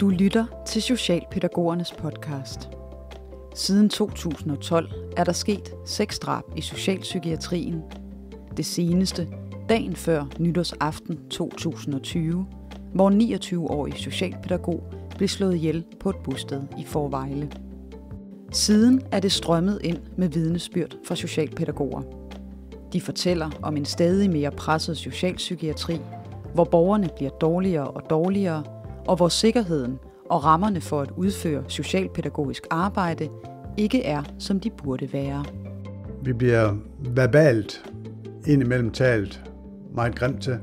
Du lytter til Socialpædagogernes podcast. Siden 2012 er der sket seks drab i socialpsykiatrien. Det seneste, dagen før nytårsaften 2020, hvor 29-årig socialpædagog blev slået ihjel på et bosted i Forvejle. Siden er det strømmet ind med vidnesbyrd fra socialpædagoger. De fortæller om en stadig mere presset socialpsykiatri, hvor borgerne bliver dårligere og dårligere – og hvor sikkerheden og rammerne for at udføre socialpædagogisk arbejde ikke er, som de burde være. Vi bliver verbalt indimellem talt meget grimt til.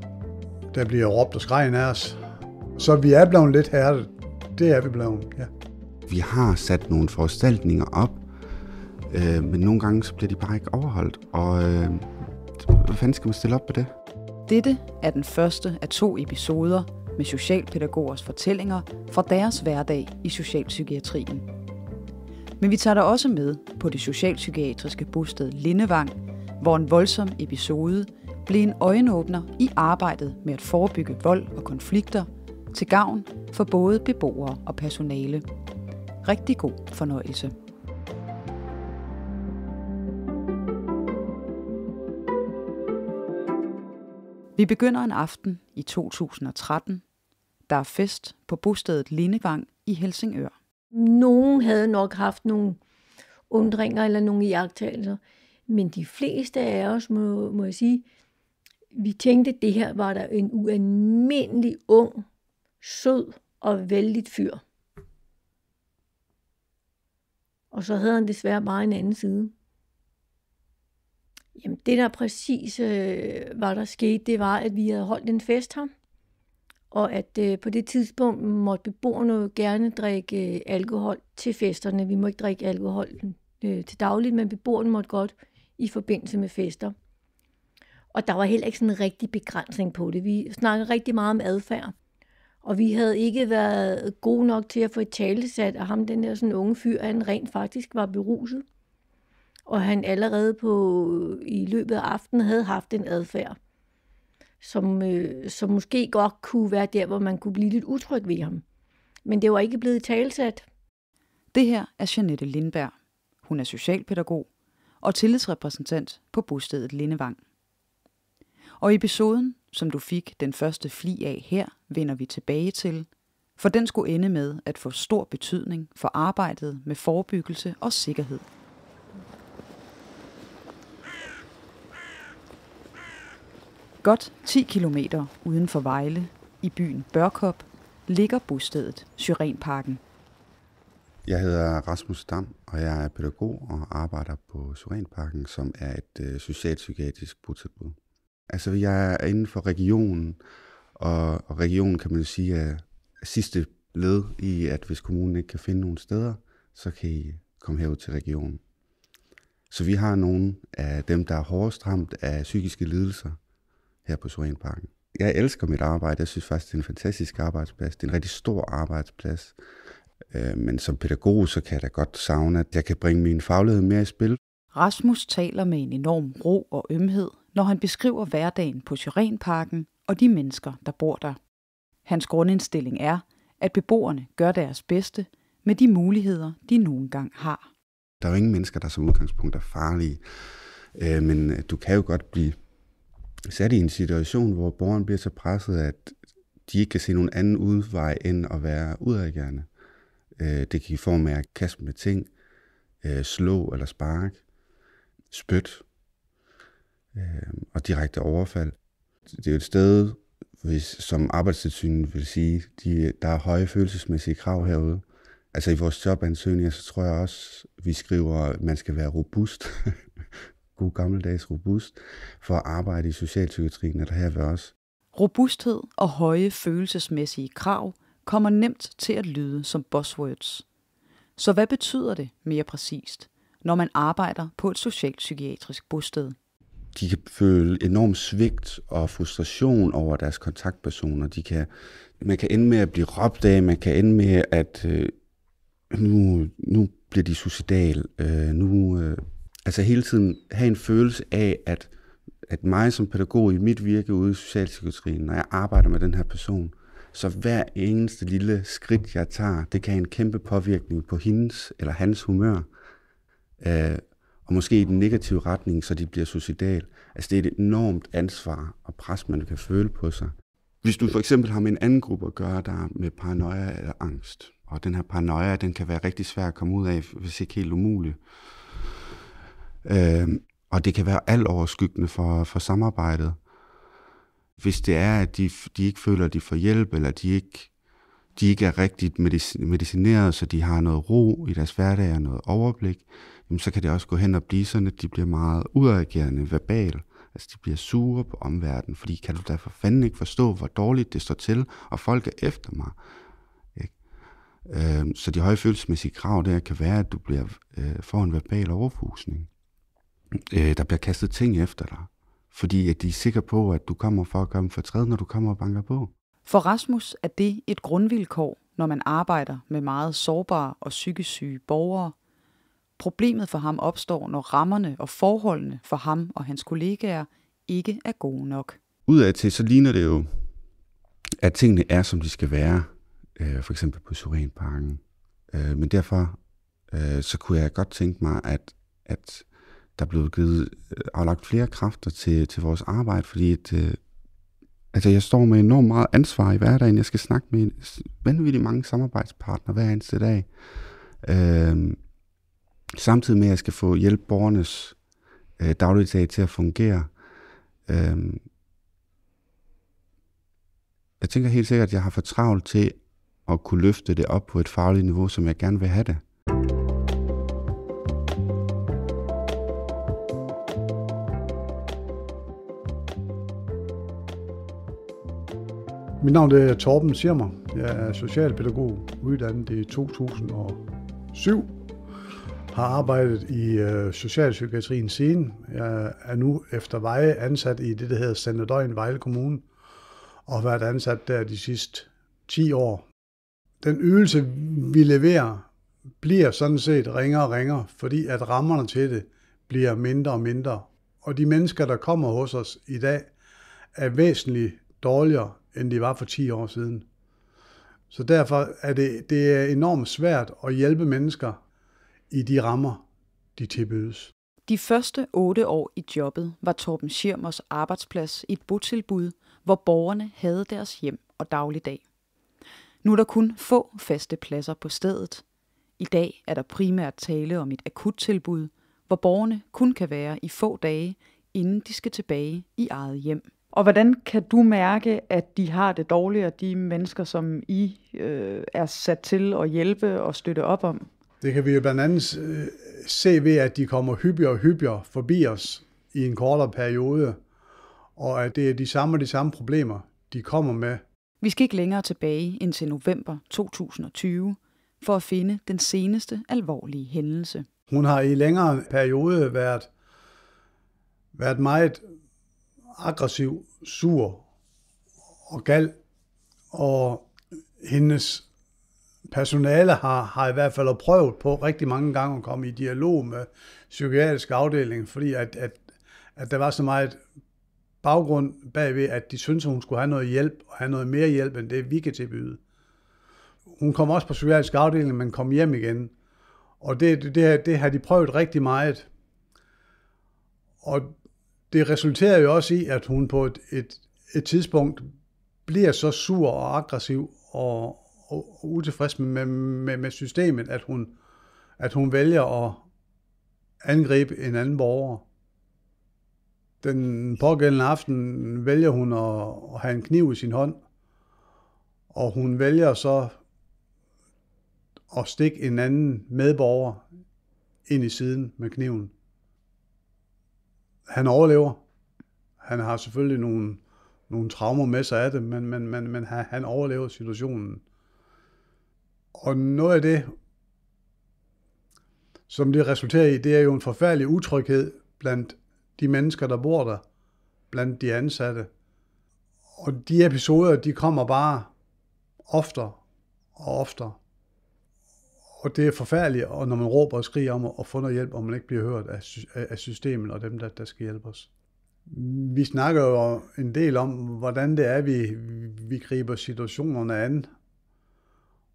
Der bliver råbt og skrejen af os. Så vi er blevet lidt hærdet. Det er vi blevet, ja. Vi har sat nogle foranstaltninger op, øh, men nogle gange så bliver de bare ikke overholdt. Og øh, hvad fanden skal man stille op på det? Dette er den første af to episoder med socialpædagogers fortællinger fra deres hverdag i socialpsykiatrien. Men vi tager dig også med på det socialpsykiatriske bosted Lindevang, hvor en voldsom episode blev en øjenåbner i arbejdet med at forebygge vold og konflikter til gavn for både beboere og personale. Rigtig god fornøjelse. Vi begynder en aften i 2013. Der er fest på bostedet Lindevang i Helsingør. Nogen havde nok haft nogle undringer eller nogle iagtagelser, men de fleste af os, må, må jeg sige, vi tænkte, at det her var der en ualmindelig ung, sød og vældig fyr. Og så havde han desværre bare en anden side. Jamen, det der præcis øh, var der skete, det var, at vi havde holdt en fest her, og at øh, på det tidspunkt måtte beboerne jo gerne drikke øh, alkohol til festerne. Vi må ikke drikke alkohol øh, til dagligt, men beboerne måtte godt i forbindelse med fester. Og der var heller ikke sådan en rigtig begrænsning på det. Vi snakkede rigtig meget om adfærd. Og vi havde ikke været gode nok til at få et talesat af ham, den der sådan unge fyr, han rent faktisk var beruset og han allerede på, i løbet af aftenen havde haft en adfærd, som, øh, som måske godt kunne være der, hvor man kunne blive lidt utryg ved ham. Men det var ikke blevet talsat. Det her er Janette Lindberg. Hun er socialpædagog og tillidsrepræsentant på bostedet Lindevang. Og i episoden, som du fik den første fli af her, vender vi tilbage til, for den skulle ende med at få stor betydning for arbejdet med forebyggelse og sikkerhed Godt 10 km uden for Vejle, i byen Børkop, ligger bostedet Syrenparken. Jeg hedder Rasmus Dam, og jeg er pædagog og arbejder på Syrenparken, som er et øh, socialpsykiatrisk botilbud. Altså, jeg er inden for regionen, og, og regionen kan man jo sige er sidste led i, at hvis kommunen ikke kan finde nogen steder, så kan I komme herud til regionen. Så vi har nogle af dem, der er hårdest ramt af psykiske lidelser, her på Sorenparken. Jeg elsker mit arbejde. Jeg synes faktisk, det er en fantastisk arbejdsplads. Det er en rigtig stor arbejdsplads. Øh, men som pædagog, så kan jeg da godt savne, at jeg kan bringe min faglighed mere i spil. Rasmus taler med en enorm ro og ømhed, når han beskriver hverdagen på Syrenparken og de mennesker, der bor der. Hans grundindstilling er, at beboerne gør deres bedste med de muligheder, de nogle gang har. Der er jo ingen mennesker, der som udgangspunkt er farlige, øh, men øh, du kan jo godt blive sat i en situation, hvor borgeren bliver så presset, at de ikke kan se nogen anden udvej end at være udadgærende. Øh, det kan i form af at kaste med ting, øh, slå eller spark, spyt øh, og direkte overfald. Det er jo et sted, hvis, som arbejdstilsynet vil sige, de, der er høje følelsesmæssige krav herude. Altså i vores jobansøgninger, så tror jeg også, vi skriver, at man skal være robust. god gammeldags robust for at arbejde i socialpsykiatrien, og der her ved os. Robusthed og høje følelsesmæssige krav kommer nemt til at lyde som buzzwords. Så hvad betyder det mere præcist, når man arbejder på et socialpsykiatrisk bosted? de kan føle enorm svigt og frustration over deres kontaktpersoner. De kan, man kan ende med at blive råbt af, man kan ende med, at øh, nu, nu bliver de suicidal, øh, nu øh, altså hele tiden have en følelse af, at, at mig som pædagog i mit virke ude i socialpsykiatrien, når jeg arbejder med den her person, så hver eneste lille skridt, jeg tager, det kan have en kæmpe påvirkning på hendes eller hans humør. Øh, og måske i den negative retning, så de bliver suicidal. Altså det er et enormt ansvar og pres, man kan føle på sig. Hvis du for eksempel har med en anden gruppe at gøre, der med paranoia eller angst, og den her paranoia, den kan være rigtig svær at komme ud af, hvis ikke helt umulig, Øh, og det kan være alt overskyggende for, for samarbejdet. Hvis det er, at de, de ikke føler, at de får hjælp, eller de ikke, de ikke er rigtigt medicineret, så de har noget ro i deres hverdag og noget overblik, jamen så kan det også gå hen og blive sådan, at de bliver meget udagerende verbal. Altså de bliver sure på omverdenen, fordi kan du da for fanden ikke forstå, hvor dårligt det står til, og folk er efter mig. Ikke? Øh, så de høje følelsesmæssige krav der kan være, at du bliver, øh, får en verbal overfusning øh, der bliver kastet ting efter dig. Fordi at de er sikre på, at du kommer for at komme for træet, når du kommer og banker på. For Rasmus er det et grundvilkår, når man arbejder med meget sårbare og psykisk syge borgere. Problemet for ham opstår, når rammerne og forholdene for ham og hans kollegaer ikke er gode nok. Udadtil så ligner det jo, at tingene er, som de skal være. Øh, for eksempel på Surenparken. Øh, men derfor øh, så kunne jeg godt tænke mig, at, at der er blevet givet, øh, aflagt flere kræfter til, til vores arbejde, fordi at, øh, altså jeg står med enormt meget ansvar i hverdagen. Jeg skal snakke med vanvittigt mange samarbejdspartnere hver eneste dag. Øh, samtidig med, at jeg skal få hjælp borgernes øh, dagligdag til at fungere. Øh, jeg tænker helt sikkert, at jeg har for travlt til at kunne løfte det op på et fagligt niveau, som jeg gerne vil have det. Mit navn er Torben Sirmer. Jeg er socialpædagog, uddannet i 2007. Har arbejdet i øh, socialpsykiatrien siden. Jeg er nu efter veje ansat i det, der hedder Sandedøjen Vejle Kommune. Og har været ansat der de sidste 10 år. Den ydelse, vi leverer, bliver sådan set ringere og ringere, fordi at rammerne til det bliver mindre og mindre. Og de mennesker, der kommer hos os i dag, er væsentligt dårligere end de var for 10 år siden. Så derfor er det, det er enormt svært at hjælpe mennesker i de rammer, de tilbydes. De første otte år i jobbet var Torben Schirmers arbejdsplads et botilbud, hvor borgerne havde deres hjem og dagligdag. Nu er der kun få faste pladser på stedet. I dag er der primært tale om et akuttilbud, hvor borgerne kun kan være i få dage, inden de skal tilbage i eget hjem. Og hvordan kan du mærke, at de har det dårligere, de mennesker, som I øh, er sat til at hjælpe og støtte op om? Det kan vi jo blandt andet øh, se ved, at de kommer hyppigere og hyppigere forbi os i en kortere periode, og at det er de samme de samme problemer, de kommer med. Vi skal ikke længere tilbage end til november 2020 for at finde den seneste alvorlige hændelse. Hun har i længere periode været, været meget aggressiv, sur og gal, og hendes personale har, har i hvert fald prøvet på rigtig mange gange at komme i dialog med psykiatrisk afdeling, fordi at, at, at der var så meget baggrund bagved, at de syntes, at hun skulle have noget hjælp, og have noget mere hjælp, end det vi kan tilbyde. Hun kom også på psykiatrisk afdeling, men kom hjem igen. Og det, det, det, det har de prøvet rigtig meget. Og det resulterer jo også i, at hun på et, et, et tidspunkt bliver så sur og aggressiv og, og, og utilfreds med, med, med systemet, at hun, at hun vælger at angribe en anden borger. Den pågældende aften vælger hun at, at have en kniv i sin hånd, og hun vælger så at stikke en anden medborger ind i siden med kniven han overlever. Han har selvfølgelig nogle, nogle traumer med sig af det, men, men, men, men han overlever situationen. Og noget af det, som det resulterer i, det er jo en forfærdelig utryghed blandt de mennesker, der bor der, blandt de ansatte. Og de episoder, de kommer bare oftere og oftere og det er forfærdeligt, og når man råber og skriger om at få noget hjælp, og man ikke bliver hørt af, af systemet og dem, der, der skal hjælpe os. Vi snakker jo en del om, hvordan det er, vi, vi griber situationerne an,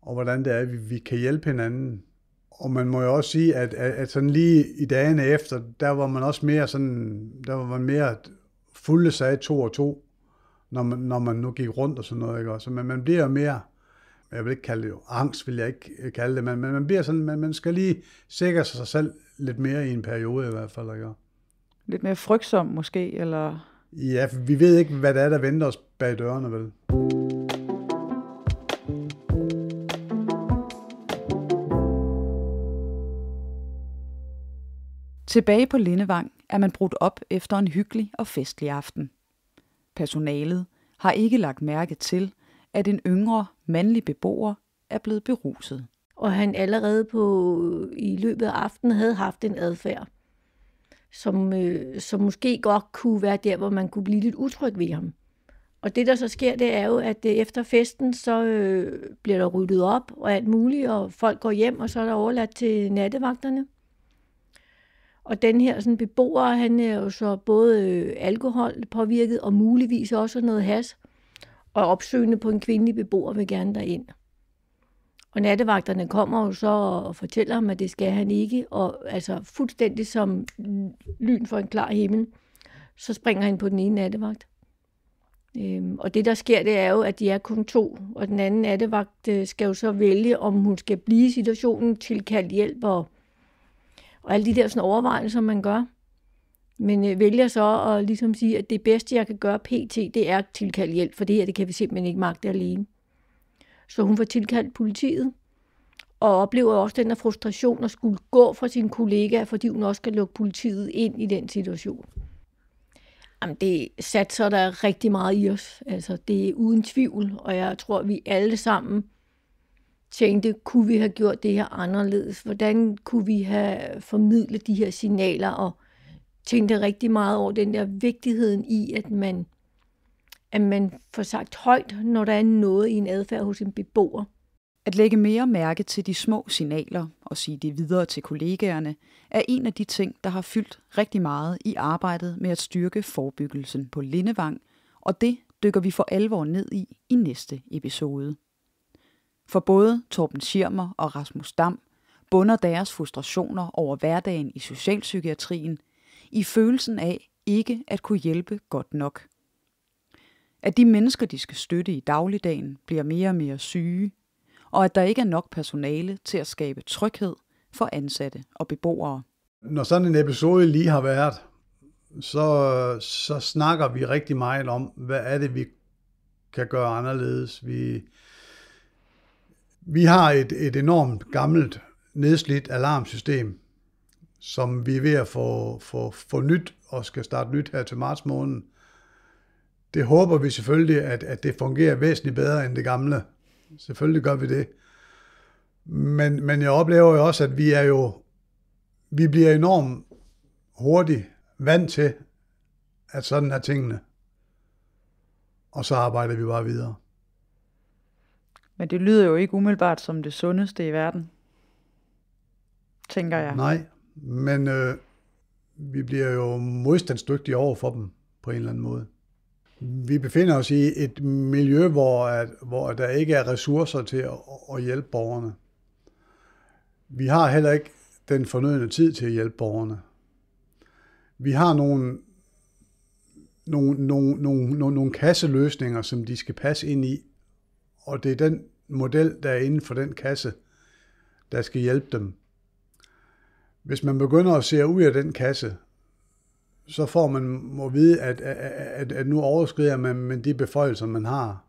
og hvordan det er, vi, vi kan hjælpe hinanden. Og man må jo også sige, at, at, at sådan lige i dagene efter, der var man også mere sådan, der var man mere fulde sig to og to, når man, når man nu gik rundt og sådan noget, ikke Så man, man bliver mere jeg vil ikke kalde det jo angst, vil jeg ikke øh, kalde det, men, men man bliver sådan, man, man skal lige sikre sig selv lidt mere i en periode i hvert fald, ikke? Lidt mere frygtsom måske, eller? Ja, vi ved ikke, hvad det er, der venter os bag dørene, vel? Tilbage på Lindevang er man brudt op efter en hyggelig og festlig aften. Personalet har ikke lagt mærke til, at en yngre mandlig beboer er blevet beruset. Og han allerede på, øh, i løbet af aftenen havde haft en adfærd, som, øh, som måske godt kunne være der, hvor man kunne blive lidt utryg ved ham. Og det, der så sker, det er jo, at øh, efter festen, så øh, bliver der ryddet op og alt muligt, og folk går hjem, og så er der overladt til nattevagterne. Og den her sådan, beboer, han er jo så både øh, alkohol påvirket og muligvis også noget has og opsøgende på en kvindelig beboer vil gerne derind. Og nattevagterne kommer jo så og fortæller ham, at det skal han ikke, og altså fuldstændig som lyn for en klar himmel, så springer han på den ene nattevagt. Øhm, og det, der sker, det er jo, at de er kun to, og den anden nattevagt øh, skal jo så vælge, om hun skal blive i situationen, tilkaldt hjælp og, og alle de der sådan overvejelser, man gør men øh, vælger så at ligesom sige, at det bedste, jeg kan gøre pt, det er at tilkalde hjælp, for det her, det kan vi simpelthen ikke magte alene. Så hun får tilkaldt politiet, og oplever også den her frustration at skulle gå fra sine kollegaer, fordi hun også skal lukke politiet ind i den situation. Jamen, det satser der rigtig meget i os. Altså, det er uden tvivl, og jeg tror, vi alle sammen tænkte, kunne vi have gjort det her anderledes? Hvordan kunne vi have formidlet de her signaler og tænkte rigtig meget over den der vigtigheden i, at man, at man får sagt højt, når der er noget i en adfærd hos en beboer. At lægge mere mærke til de små signaler og sige det videre til kollegaerne, er en af de ting, der har fyldt rigtig meget i arbejdet med at styrke forebyggelsen på Lindevang, og det dykker vi for alvor ned i i næste episode. For både Torben Schirmer og Rasmus Dam bunder deres frustrationer over hverdagen i socialpsykiatrien i følelsen af ikke at kunne hjælpe godt nok. At de mennesker, de skal støtte i dagligdagen, bliver mere og mere syge, og at der ikke er nok personale til at skabe tryghed for ansatte og beboere. Når sådan en episode lige har været, så, så snakker vi rigtig meget om, hvad er det, vi kan gøre anderledes. Vi, vi har et, et enormt gammelt, nedslidt alarmsystem, som vi er ved at få, få, få nyt og skal starte nyt her til marts måned. Det håber vi selvfølgelig, at, at det fungerer væsentligt bedre end det gamle. Selvfølgelig gør vi det. Men, men jeg oplever jo også, at vi er jo, vi bliver enormt hurtigt vant til, at sådan er tingene. Og så arbejder vi bare videre. Men det lyder jo ikke umiddelbart som det sundeste i verden, tænker jeg. Nej, men øh, vi bliver jo modstandsdygtige over for dem på en eller anden måde. Vi befinder os i et miljø, hvor, at, hvor der ikke er ressourcer til at, at hjælpe borgerne. Vi har heller ikke den fornødne tid til at hjælpe borgerne. Vi har nogle, nogle, nogle, nogle, nogle, nogle kasseløsninger, som de skal passe ind i, og det er den model, der er inden for den kasse, der skal hjælpe dem hvis man begynder at se ud af den kasse, så får man må vide, at, at, at nu overskrider man med de beføjelser, man har.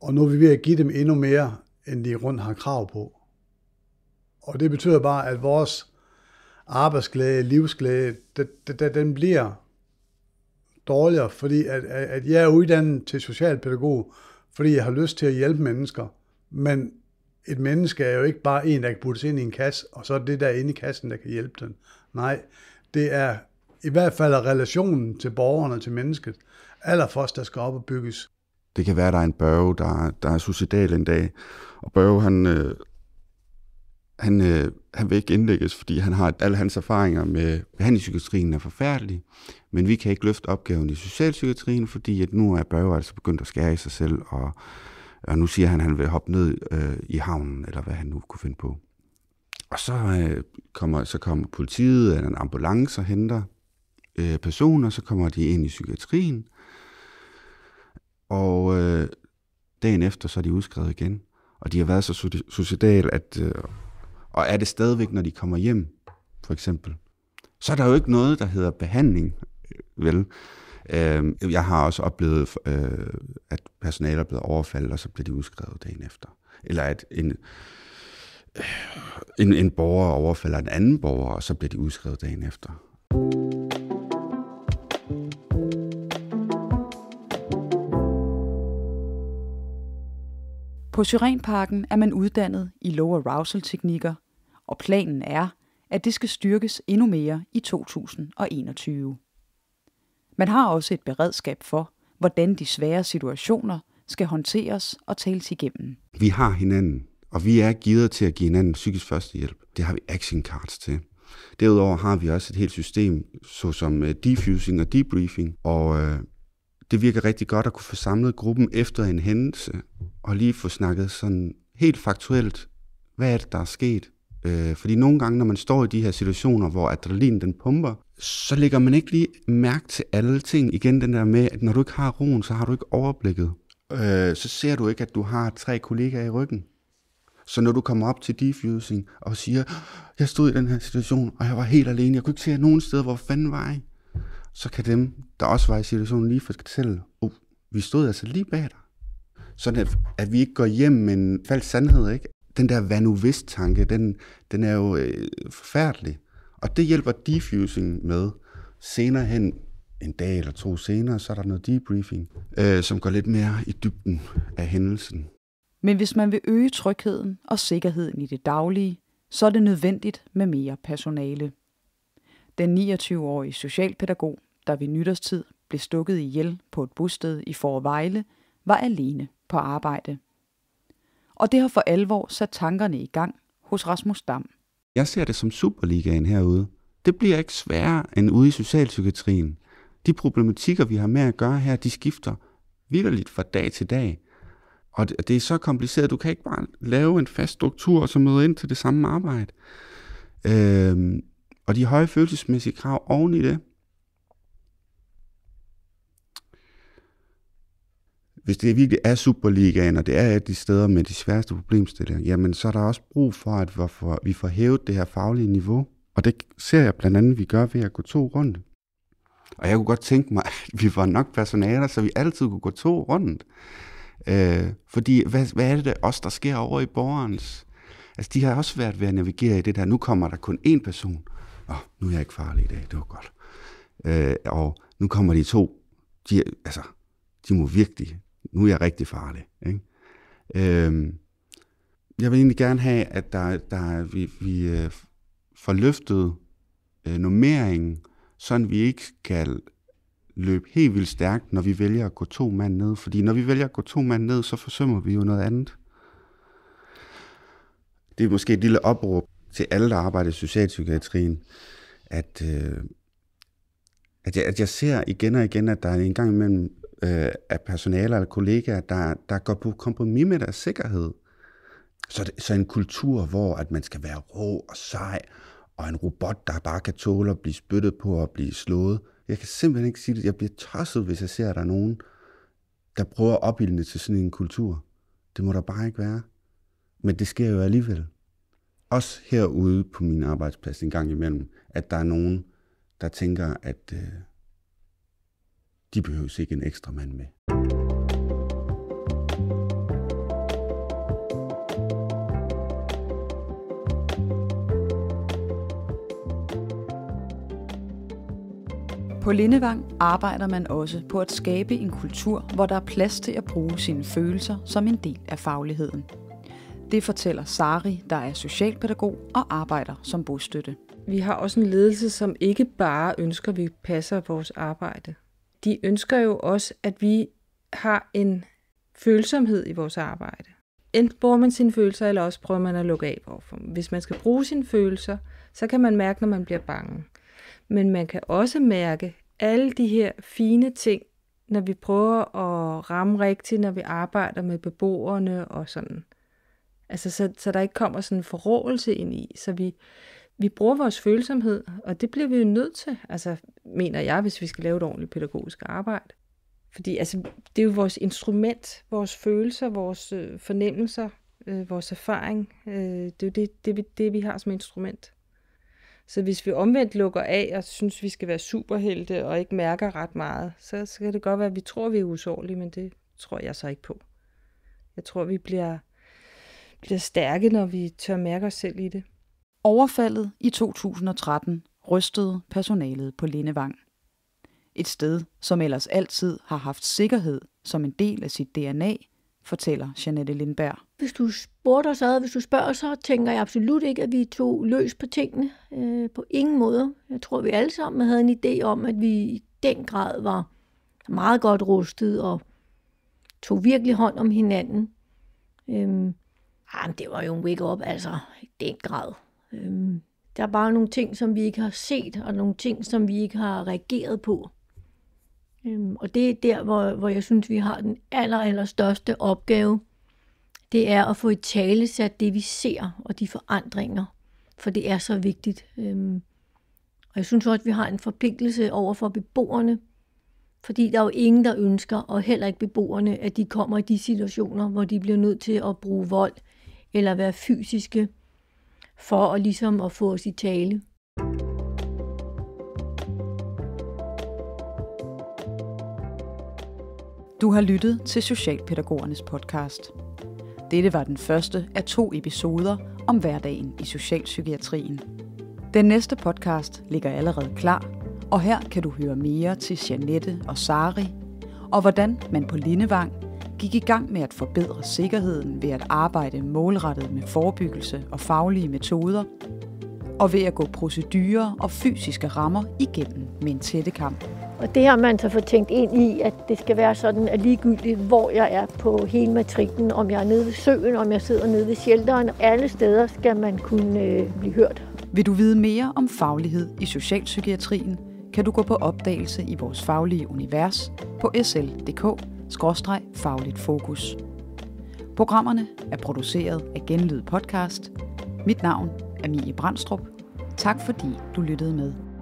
Og nu er vi ved at give dem endnu mere, end de rundt har krav på. Og det betyder bare, at vores arbejdsglæde, livsglæde, den bliver dårligere, fordi at, at jeg er uddannet til socialpædagog, fordi jeg har lyst til at hjælpe mennesker, men et menneske er jo ikke bare en, der kan puttes ind i en kasse, og så er det der inde i kassen, der kan hjælpe den. Nej, det er i hvert fald relationen til borgerne, til mennesket, allerførst, der skal op og bygges. Det kan være, at der er en børge, der, der er suicidal en dag, og børge, han, øh, han, øh, han vil ikke indlægges, fordi han har alle hans erfaringer med behandlingspsykiatrien er forfærdelige, men vi kan ikke løfte opgaven i socialpsykiatrien, fordi at nu er børge altså begyndt at skære i sig selv, og og nu siger han, at han vil hoppe ned øh, i havnen, eller hvad han nu kunne finde på. Og så, øh, kommer, så kommer politiet eller en ambulance og henter øh, personer, så kommer de ind i psykiatrien. Og øh, dagen efter, så er de udskrevet igen. Og de har været så suicidal, at... Øh, og er det stadigvæk, når de kommer hjem, for eksempel, så er der jo ikke noget, der hedder behandling, øh, vel? Øh, jeg har også oplevet, øh, at personaler er blevet overfaldet, og så bliver de udskrevet dagen efter. Eller at en, øh, en, en borger overfalder en anden borger, og så bliver de udskrevet dagen efter. På Syrenparken er man uddannet i low arousal-teknikker, og planen er, at det skal styrkes endnu mere i 2021. Man har også et beredskab for, hvordan de svære situationer skal håndteres og tales igennem. Vi har hinanden, og vi er givet til at give hinanden psykisk førstehjælp. Det har vi action cards til. Derudover har vi også et helt system, såsom øh, defusing og debriefing, og øh, det virker rigtig godt at kunne få samlet gruppen efter en hændelse, og lige få snakket sådan helt faktuelt, hvad er det, der er sket? Øh, fordi nogle gange, når man står i de her situationer, hvor adrenalin den pumper, så lægger man ikke lige mærke til alle ting. Igen den der med, at når du ikke har roen, så har du ikke overblikket. Øh, så ser du ikke, at du har tre kollegaer i ryggen. Så når du kommer op til defusing og siger, jeg stod i den her situation, og jeg var helt alene, jeg kunne ikke se nogen steder, hvor fanden var jeg? Så kan dem, der også var i situationen, lige fortælle, oh, vi stod altså lige bag dig. Sådan at, at vi ikke går hjem med en falsk sandhed, ikke? Den der hvad nu tanke, den, den er jo øh, forfærdelig. Og det hjælper defusing med. Senere hen, en dag eller to senere, så er der noget debriefing, øh, som går lidt mere i dybden af hændelsen. Men hvis man vil øge trygheden og sikkerheden i det daglige, så er det nødvendigt med mere personale. Den 29-årige socialpædagog, der ved nytårstid blev stukket ihjel på et bosted i Forvejle, var alene på arbejde. Og det har for alvor sat tankerne i gang hos Rasmus Dam. Jeg ser det som Superligaen herude. Det bliver ikke sværere end ude i socialpsykiatrien. De problematikker, vi har med at gøre her, de skifter vildt fra dag til dag. Og det er så kompliceret, du kan ikke bare lave en fast struktur og så møde ind til det samme arbejde. Øhm, og de høje følelsesmæssige krav oven i det, hvis det virkelig er Superligaen, og det er de steder med de sværeste problemstillinger, jamen så er der også brug for, at vi får hævet det her faglige niveau. Og det ser jeg blandt andet, at vi gør ved at gå to rundt. Og jeg kunne godt tænke mig, at vi var nok personaler, så vi altid kunne gå to rundt. Øh, fordi hvad, hvad er det der også, der sker over i borgerens? Altså de har også været ved at navigere i det der, nu kommer der kun én person. Åh, oh, nu er jeg ikke farlig i dag, det var godt. Øh, og nu kommer de to, de, altså, de må virkelig nu er jeg rigtig farlig. Ikke? Øhm, jeg vil egentlig gerne have, at der, der, vi, vi øh, får løftet øh, nummeringen, sådan vi ikke skal løbe helt vildt stærkt, når vi vælger at gå to mand ned. Fordi når vi vælger at gå to mand ned, så forsømmer vi jo noget andet. Det er måske et lille opråb til alle, der arbejder i socialpsykiatrien, at, øh, at, jeg, at jeg ser igen og igen, at der en gang imellem øh, af personale eller kollegaer, der, der går på kompromis med deres sikkerhed. Så, det, så en kultur, hvor at man skal være rå og sej, og en robot, der bare kan tåle at blive spyttet på og blive slået. Jeg kan simpelthen ikke sige det. Jeg bliver tosset, hvis jeg ser, at der er nogen, der prøver at til sådan en kultur. Det må der bare ikke være. Men det sker jo alligevel. Også herude på min arbejdsplads en gang imellem, at der er nogen, der tænker, at øh, de behøver ikke en ekstra mand med. På Lindevang arbejder man også på at skabe en kultur, hvor der er plads til at bruge sine følelser som en del af fagligheden. Det fortæller Sari, der er socialpædagog og arbejder som bostøtte. Vi har også en ledelse, som ikke bare ønsker, at vi passer vores arbejde de ønsker jo også, at vi har en følsomhed i vores arbejde. Enten bruger man sine følelser, eller også prøver man at lukke af overfor dem. Hvis man skal bruge sine følelser, så kan man mærke, når man bliver bange. Men man kan også mærke alle de her fine ting, når vi prøver at ramme rigtigt, når vi arbejder med beboerne og sådan. Altså, så, så der ikke kommer sådan en forrådelse ind i, så vi, vi bruger vores følsomhed, og det bliver vi jo nødt til, altså mener jeg, hvis vi skal lave et ordentligt pædagogisk arbejde. Fordi altså, det er jo vores instrument, vores følelser, vores øh, fornemmelser, øh, vores erfaring. Øh, det er jo det, det, det, det, vi har som instrument. Så hvis vi omvendt lukker af og synes, vi skal være superhelte og ikke mærker ret meget, så, så kan det godt være, at vi tror, at vi er usårlige, men det tror jeg så ikke på. Jeg tror, vi bliver, bliver stærke, når vi tør mærke os selv i det. Overfaldet i 2013 rystede personalet på Lindevang. Et sted, som ellers altid har haft sikkerhed som en del af sit DNA, fortæller Janette Lindberg. Hvis du spørger os ad, hvis du spørger, så tænker jeg absolut ikke, at vi tog løs på tingene. Øh, på ingen måde. Jeg tror, vi alle sammen havde en idé om, at vi i den grad var meget godt rustet og tog virkelig hånd om hinanden. Øhm, jamen, ah, det var jo en wake-up, altså i den grad. Øhm, der er bare nogle ting, som vi ikke har set, og nogle ting, som vi ikke har reageret på. Øhm, og det er der, hvor, hvor jeg synes, vi har den aller, aller største opgave. Det er at få i tale sat det, vi ser, og de forandringer. For det er så vigtigt. Øhm, og jeg synes også, at vi har en forpligtelse over for beboerne, fordi der er jo ingen, der ønsker, og heller ikke beboerne, at de kommer i de situationer, hvor de bliver nødt til at bruge vold eller være fysiske for at, ligesom at få os i tale. Du har lyttet til Socialpædagogernes podcast. Dette var den første af to episoder om hverdagen i socialpsykiatrien. Den næste podcast ligger allerede klar, og her kan du høre mere til Janette og Sari, og hvordan man på Lindevang gik i gang med at forbedre sikkerheden ved at arbejde målrettet med forebyggelse og faglige metoder, og ved at gå procedurer og fysiske rammer igennem med en tættekamp. Og det har man så fået tænkt ind i, at det skal være sådan, at ligegyldigt hvor jeg er på hele matrikken, om jeg er nede ved søen, om jeg sidder nede ved shelteren, alle steder skal man kunne øh, blive hørt. Vil du vide mere om faglighed i socialpsykiatrien, kan du gå på opdagelse i vores faglige univers på sl.dk fagligt fokus. Programmerne er produceret af Genlyd Podcast. Mit navn er Mie Brandstrup. Tak fordi du lyttede med.